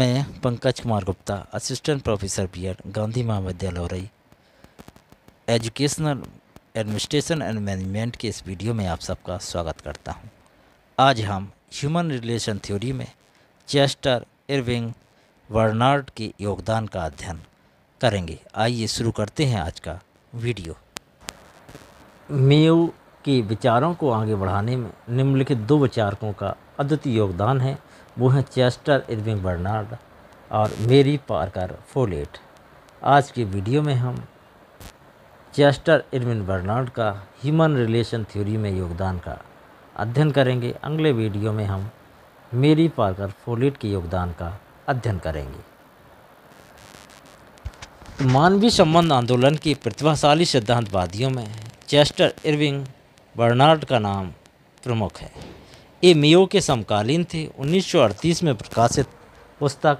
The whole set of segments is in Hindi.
मैं Pankaj Kumar Gupta assistant professor B Ed Gandhi महाविद्यालय रही एजुकेशनल एडमिनिस्ट्रेशन एंड मैनेजमेंट के इस वीडियो में आप सबका स्वागत करता हूं। आज हम ह्यूमन रिलेशन थ्योरी में चेस्टर इरविंग वर्नार्ड के योगदान का अध्ययन करेंगे आइए शुरू करते हैं आज का वीडियो मेयो के विचारों को आगे बढ़ाने में निम्नलिखित दो विचारकों का अद्वितीय योगदान हैं वो हैं चेस्टर इर्विंग बर्नार्ड और मेरी पार्कर फोलेट आज की वीडियो में हम चेस्टर इर्विन बर्नार्ड का ह्यूमन रिलेशन थ्योरी में योगदान का अध्ययन करेंगे अगले वीडियो में हम मेरी पार्कर फोलेट के योगदान का अध्ययन करेंगे मानवीय संबंध आंदोलन के प्रतिभाशाली सिद्धांतवादियों में चेस्टर इर्विंग बर्नार्ड का नाम प्रमुख है ये मियो के समकालीन थे 1938 में प्रकाशित पुस्तक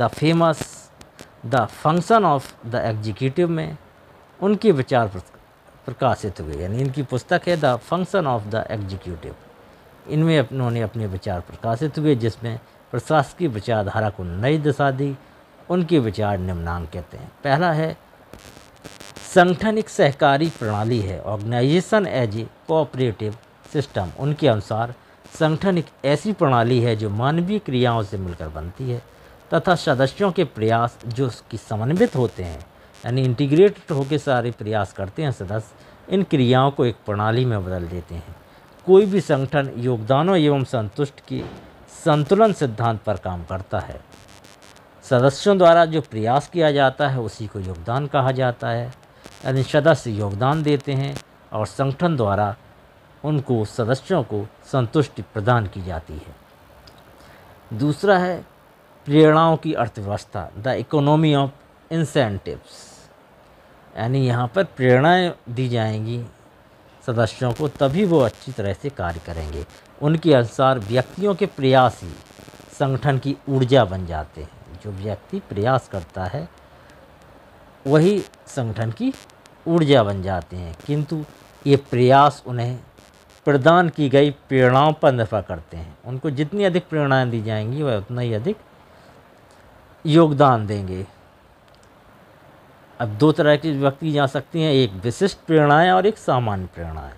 the famous the function of the executive में उनके विचार प्रकाशित हुए यानी इनकी पुस्तक है the function of the executive इनमें उन्होंने अपने विचार प्रकाशित हुए जिसमें प्रशासकीय विचारधारा को नई दिशा दी उनके विचार कहते हैं पहला है संगठन एक सहकारी प्रणाली है organisation as a cooperative system उनके अनुसार संगठन एक ऐसी प्रणाली है जो मानवीय क्रियाओं से मिलकर बनती है तथा सदस्यों के प्रयास जो उसकी समन्वित होते हैं यानी इंटीग्रेटेड होकर सारे प्रयास करते हैं सदस्य इन क्रियाओं को एक प्रणाली में बदल देते हैं कोई भी संगठन योगदानों एवं संतुष्ट के संतुलन सिद्धांत पर काम करता है सदस्यों द्वारा जो प्रयास किया जाता है उसी को योगदान कहा जाता है यानी सदस्य योगदान देते हैं और संगठन द्वारा उनको सदस्यों को संतुष्टि प्रदान की जाती है दूसरा है प्रेरणाओं की अर्थव्यवस्था द इकोनॉमी ऑफ इंसेंटिव्स यानी यहाँ पर प्रेरणाएं दी जाएंगी सदस्यों को तभी वो अच्छी तरह से कार्य करेंगे उनके अनुसार व्यक्तियों के प्रयास ही संगठन की ऊर्जा बन जाते हैं जो व्यक्ति प्रयास करता है वही संगठन की ऊर्जा बन जाते हैं किंतु ये प्रयास उन्हें प्रदान की गई प्रेरणाओं पर निर्भर करते हैं उनको जितनी अधिक प्रेरणाएं दी जाएंगी वह उतना ही अधिक योगदान देंगे अब दो तरह की व्यक्ति जा सकती हैं एक विशिष्ट प्रेरणाएं और एक सामान्य प्रेरणाएं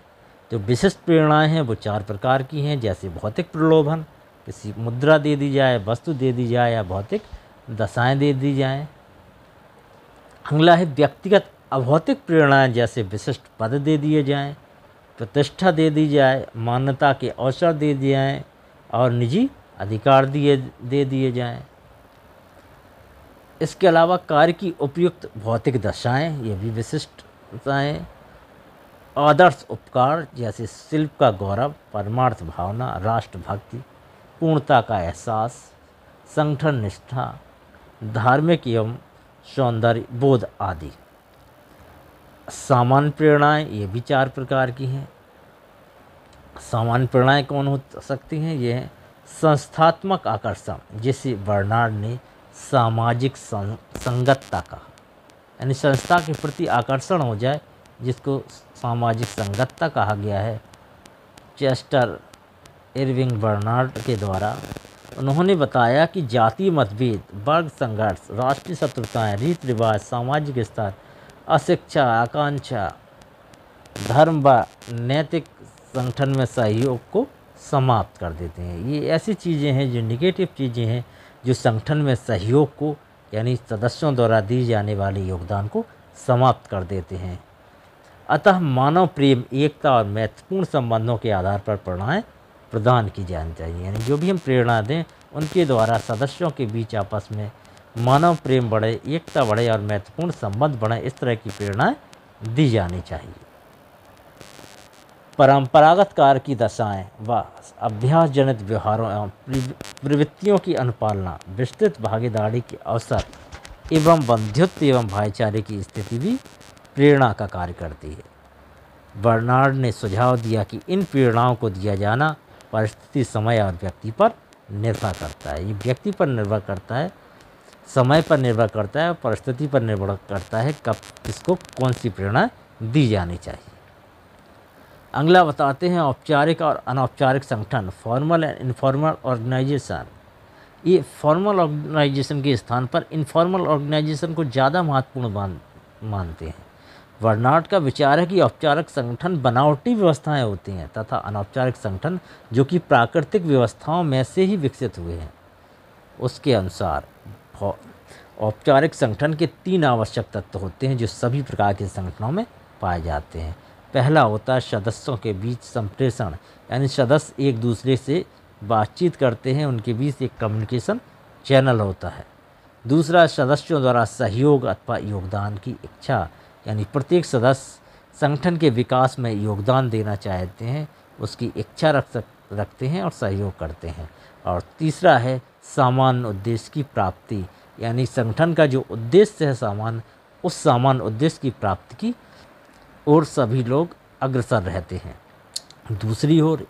जो विशिष्ट प्रेरणाएं हैं वो चार प्रकार की हैं जैसे भौतिक प्रलोभन किसी मुद्रा दे दी जाए वस्तु दे दी जाए या भौतिक दशाएं दे दी जाए अगला है व्यक्तिगत अभौतिक प्रेरणाएं जैसे विशिष्ट पद दे दिए जाएँ प्रतिष्ठा दे दी जाए मान्यता के अवसर दे दिए जाएँ और निजी अधिकार दिए दे दिए जाएँ इसके अलावा कार्य की उपयुक्त भौतिक दशाएं ये भी विशिष्टताएँ आदर्श उपकार जैसे शिल्प का गौरव परमार्थ भावना राष्ट्रभक्ति पूर्णता का एहसास संगठन निष्ठा धार्मिक एवं सौंदर्य बोध आदि सामान्य प्रेरणाएं ये भी चार प्रकार की हैं सामान्य प्रेरणाएं कौन हो सकती हैं ये हैं संस्थात्मक आकर्षण जिसे बर्नार्ड ने सामाजिक सं, संगतता कहा यानी संस्था के प्रति आकर्षण हो जाए जिसको सामाजिक संगतता कहा गया है चेस्टर इरविंग बर्नार्ड के द्वारा उन्होंने बताया कि जाति मतभेद वर्ग संघर्ष राष्ट्रीय शत्रुताएँ रीत रिवाज सामाजिक स्तर अशिक्षा आकांक्षा धर्म व नैतिक संगठन में सहयोग को समाप्त कर देते हैं ये ऐसी चीज़ें हैं जो निगेटिव चीज़ें हैं जो संगठन में सहयोग को यानी सदस्यों द्वारा दी जाने वाले योगदान को समाप्त कर देते हैं अतः मानव प्रेम एकता और महत्वपूर्ण संबंधों के आधार पर प्रेरणाएँ प्रदान की जानी चाहिए यानी जो भी हम प्रेरणा दें उनके द्वारा सदस्यों के बीच आपस में मानव प्रेम बढ़े एकता बढ़े और महत्वपूर्ण संबंध बढ़े इस तरह की प्रेरणा दी जानी चाहिए परंपरागत कार्य की दशाएं व अभ्यास जनित व्यवहारों एवं प्रवृत्तियों की अनुपालना विस्तृत भागीदारी के अवसर एवं बंधुत्व एवं भाईचारे की स्थिति भी प्रेरणा का कार्य करती है बर्नार्ड ने सुझाव दिया कि इन प्रेरणाओं को दिया जाना परिस्थिति समय और व्यक्ति पर निर्भर करता है ये व्यक्ति पर निर्भर करता है समय पर निर्भर करता है और परिस्थिति पर निर्भर करता है कब किसको कौन सी प्रेरणा दी जानी चाहिए अगला बताते हैं औपचारिक और अनौपचारिक संगठन फॉर्मल एंड इनफॉर्मल ऑर्गेनाइजेशन ये फॉर्मल ऑर्गेनाइजेशन के स्थान पर इनफॉर्मल ऑर्गेनाइजेशन को ज़्यादा महत्वपूर्ण मानते हैं वर्नाट का विचार है कि औपचारिक संगठन बनावटी व्यवस्थाएं होती हैं तथा अनौपचारिक संगठन जो कि प्राकृतिक व्यवस्थाओं में से ही विकसित हुए हैं उसके अनुसार औपचारिक संगठन के तीन आवश्यक तत्व होते हैं जो सभी प्रकार के संगठनों में पाए जाते हैं पहला होता है सदस्यों के बीच संप्रेषण यानी सदस्य एक दूसरे से बातचीत करते हैं उनके बीच एक कम्युनिकेशन चैनल होता है दूसरा सदस्यों द्वारा सहयोग अथवा योगदान की इच्छा यानी प्रत्येक सदस्य संगठन के विकास में योगदान देना चाहते हैं उसकी इच्छा रख सक रखते हैं और सहयोग करते हैं और तीसरा है सामान्य उद्देश्य की प्राप्ति यानी संगठन का जो उद्देश्य है सामान्य उस सामान्य उद्देश्य की प्राप्ति की और सभी लोग अग्रसर रहते हैं दूसरी ओर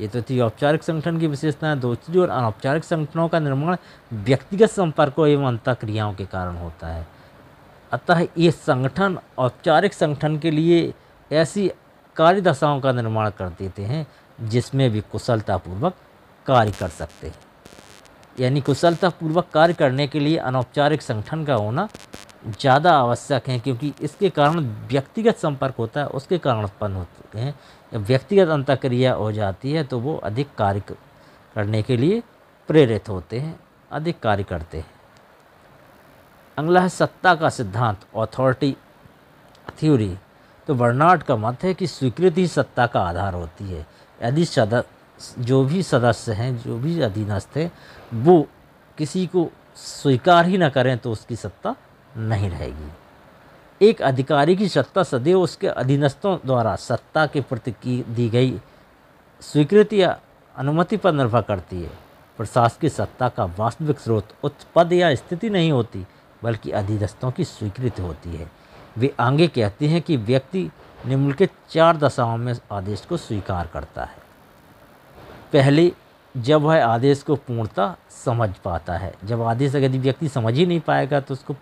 ये तो थी औपचारिक संगठन की विशेषताएं दूसरी ओर अनौपचारिक संगठनों का निर्माण व्यक्तिगत संपर्कों एवं अंत क्रियाओं के कारण होता है अतः ये संगठन औपचारिक संगठन के लिए ऐसी कार्यदशाओं का निर्माण कर देते हैं जिसमें भी कुशलतापूर्वक कार्य कर सकते हैं यानी कुशलतापूर्वक कार्य करने के लिए अनौपचारिक संगठन का होना ज़्यादा आवश्यक है क्योंकि इसके कारण व्यक्तिगत संपर्क होता है उसके कारण उत्पन्न होते हैं व्यक्तिगत अंतक्रिया हो जाती है तो वो अधिक कार्य करने के लिए प्रेरित होते हैं अधिक कार्य करते हैं अगला है सत्ता का सिद्धांत अथॉरिटी थ्योरी तो वर्नाड का मत है कि स्वीकृति सत्ता का आधार होती है यदि सदस्य जो भी सदस्य हैं जो भी अधीनस्थ हैं वो किसी को स्वीकार ही ना करें तो उसकी सत्ता नहीं रहेगी एक अधिकारी की सत्ता सदैव उसके अधीनस्थों द्वारा सत्ता के प्रति की दी गई स्वीकृति या अनुमति पर निर्भर करती है प्रशासकीय सत्ता का वास्तविक स्रोत उच्च पद या स्थिति नहीं होती बल्कि अधीनस्थों की स्वीकृति होती है वे आगे कहते हैं कि व्यक्ति निम्नलिखित चार दशाओं में आदेश को स्वीकार करता है पहली जब वह आदेश को पूर्णता समझ पाता है जब आदेश यदि व्यक्ति समझ ही नहीं पाएगा तो उसको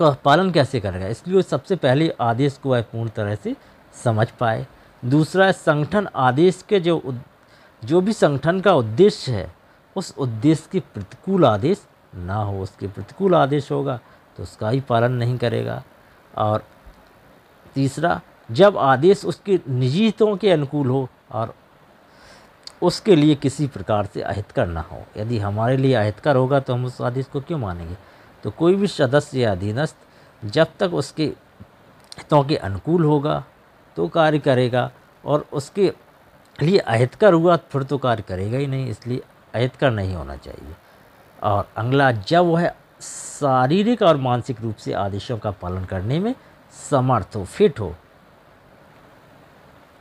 का पालन कैसे करेगा इसलिए सबसे पहले आदेश को वह पूर्ण तरह से समझ पाए दूसरा संगठन आदेश के जो जो भी संगठन का उद्देश्य है उस उद्देश्य के प्रतिकूल आदेश ना हो उसके प्रतिकूल आदेश होगा तो उसका ही पालन नहीं करेगा और तीसरा जब आदेश उसके निजी हितों के अनुकूल हो और उसके लिए किसी प्रकार से अहितकर ना हो यदि हमारे लिए अहितकर होगा तो हम उस आदेश को क्यों मानेंगे तो कोई भी सदस्य या अधीनस्थ जब तक उसके हितों के अनुकूल होगा तो कार्य करेगा और उसके लिए अहितकर हुआ तो फिर तो कार्य करेगा ही नहीं इसलिए अहितकर नहीं होना चाहिए और अगला जब वह शारीरिक और मानसिक रूप से आदेशों का पालन करने में समर्थ हो फिट हो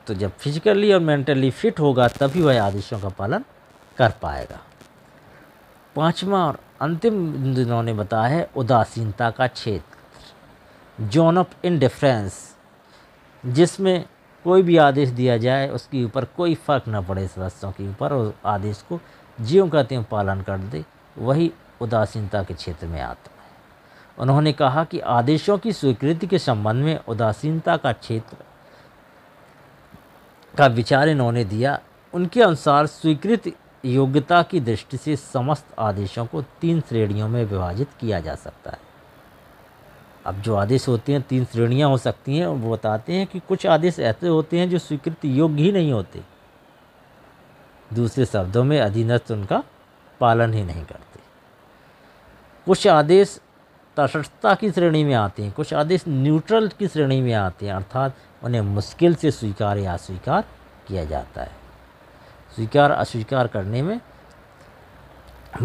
तो जब फिजिकली और मेंटली फिट होगा तभी वह आदेशों का पालन कर पाएगा पांचवा और अंतिम दिनों ने बताया है उदासीनता का क्षेत्र जोन ऑफ इनडिफ्रेंस जिसमें कोई भी आदेश दिया जाए उसके ऊपर कोई फ़र्क ना पड़े सदस्यों के ऊपर और आदेश को ज्यों का त्यों पालन कर दे वही उदासीनता के क्षेत्र में आता उन्होंने कहा कि आदेशों की स्वीकृति के संबंध में उदासीनता का क्षेत्र का विचार इन्होंने दिया उनके अनुसार स्वीकृत योग्यता की दृष्टि से समस्त आदेशों को तीन श्रेणियों में विभाजित किया जा सकता है अब जो आदेश होते हैं तीन श्रेणियां हो सकती हैं और वो बताते हैं कि कुछ आदेश ऐसे होते हैं जो स्वीकृत योग्य ही नहीं होते दूसरे शब्दों में अधीनस्थ उनका पालन ही नहीं करते कुछ आदेश तटस्थता की श्रेणी में आते हैं कुछ आदेश न्यूट्रल की श्रेणी में आते हैं अर्थात उन्हें मुश्किल से स्वीकार या अस्वीकार किया जाता है स्वीकार अस्वीकार करने में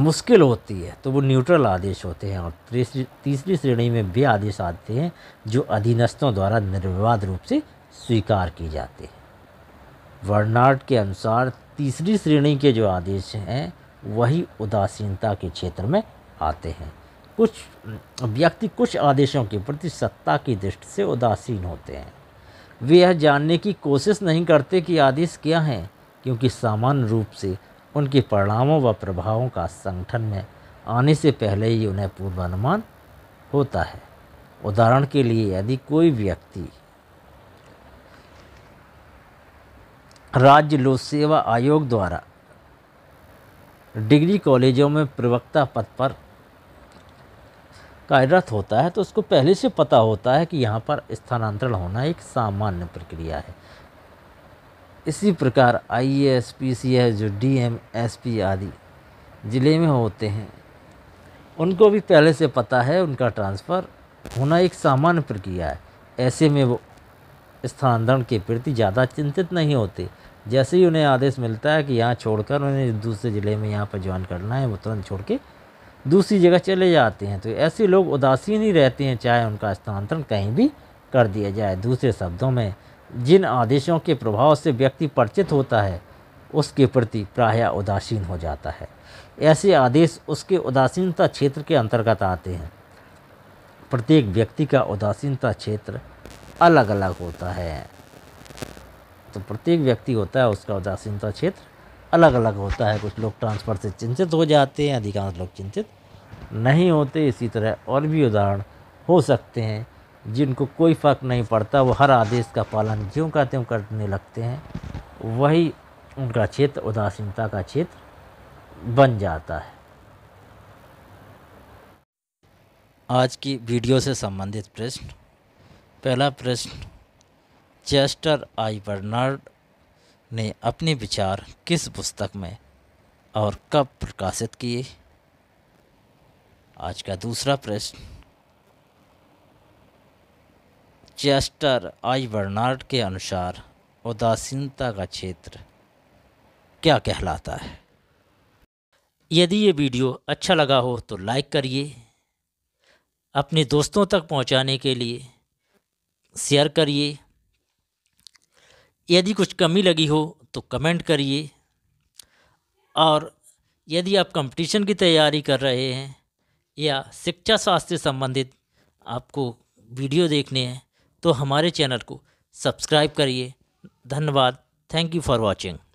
मुश्किल होती है तो वो न्यूट्रल आदेश होते हैं और तीसरी तीसरी श्रेणी में वे आदेश आते हैं जो अधीनस्थों द्वारा निर्विवाद रूप से स्वीकार किए जाते हैं वर्णार्ड के अनुसार तीसरी श्रेणी के जो आदेश हैं वही उदासीनता के क्षेत्र में आते हैं कुछ व्यक्ति कुछ आदेशों के प्रति सत्ता की दृष्टि से उदासीन होते हैं वे यह जानने की कोशिश नहीं करते कि आदेश क्या हैं क्योंकि सामान्य रूप से उनके परिणामों व प्रभावों का संगठन में आने से पहले ही उन्हें पूर्वानुमान होता है उदाहरण के लिए यदि कोई व्यक्ति राज्य लोक सेवा आयोग द्वारा डिग्री कॉलेजों में प्रवक्ता पद पर कार्यरत होता है तो उसको पहले से पता होता है कि यहाँ पर स्थानांतरण होना एक सामान्य प्रक्रिया है इसी प्रकार I A S P C S जो डी एम एस पी आदि ज़िले में होते हैं उनको भी पहले से पता है उनका ट्रांसफ़र होना एक सामान्य प्रक्रिया है ऐसे में वो स्थानांतरण के प्रति ज़्यादा चिंतित नहीं होते जैसे ही उन्हें आदेश मिलता है कि यहाँ छोड़कर उन्हें दूसरे ज़िले में यहाँ पर ज्वाइन करना है वो तुरंत छोड़ के दूसरी जगह चले जाते हैं तो ऐसे लोग उदासीन ही रहते हैं चाहे उनका स्थानांतरण कहीं भी कर दिया जाए दूसरे शब्दों में जिन आदेशों के प्रभाव से व्यक्ति परिचित होता है उसके प्रति प्राय उदासीन हो जाता है ऐसे आदेश उसके उदासीनता क्षेत्र के अंतर्गत आते हैं प्रत्येक व्यक्ति का उदासीनता क्षेत्र अलग अलग होता है तो प्रत्येक व्यक्ति होता है उसका उदासीनता क्षेत्र अलग अलग होता है कुछ लोग ट्रांसफ़र से चिंतित हो जाते हैं अधिकांश लोग चिंतित नहीं होते इसी तरह और भी उदाहरण हो सकते हैं जिनको कोई फ़र्क नहीं पड़ता वो हर आदेश का पालन ज्यों का त्यों करने लगते हैं वही उनका क्षेत्र उदासीनता का क्षेत्र बन जाता है आज की वीडियो से संबंधित प्रश्न पहला प्रश्न चेस्टर आई बर्नार्ड ने अपने विचार किस पुस्तक में और कब प्रकाशित किए आज का दूसरा प्रश्न चेस्टर आई बर्नार्ड के अनुसार उदासीनता का क्षेत्र क्या कहलाता है यदि ये वीडियो अच्छा लगा हो तो लाइक करिए अपने दोस्तों तक पहुंचाने के लिए शेयर करिए यदि कुछ कमी लगी हो तो कमेंट करिए और यदि आप कंपटीशन की तैयारी कर रहे हैं या शिक्षा स्वास्थ्य से संबंधित आपको वीडियो देखने हैं तो हमारे चैनल को सब्सक्राइब करिए धन्यवाद थैंक यू फॉर वॉचिंग